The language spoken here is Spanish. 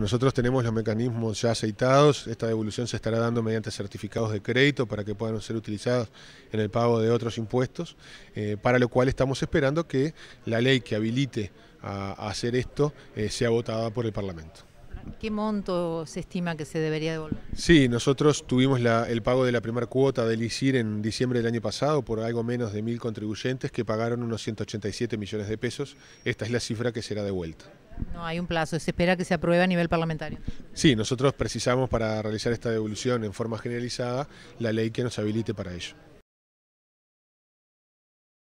nosotros tenemos los mecanismos ya aceitados. Esta devolución se estará dando mediante certificados de crédito para que puedan ser utilizados en el pago de otros impuestos, eh, para lo cual estamos esperando que la ley que habilite a, hacer esto eh, sea votada por el Parlamento. ¿Qué monto se estima que se debería devolver? Sí, nosotros tuvimos el pago de la primera cuota del ISIR en diciembre del año pasado por algo menos de mil contribuyentes que pagaron unos 187 millones de pesos. Esta es la cifra que será devuelta. No hay un plazo, se espera que se apruebe a nivel parlamentario. Sí, nosotros precisamos para realizar esta devolución en forma generalizada la ley que nos habilite para ello.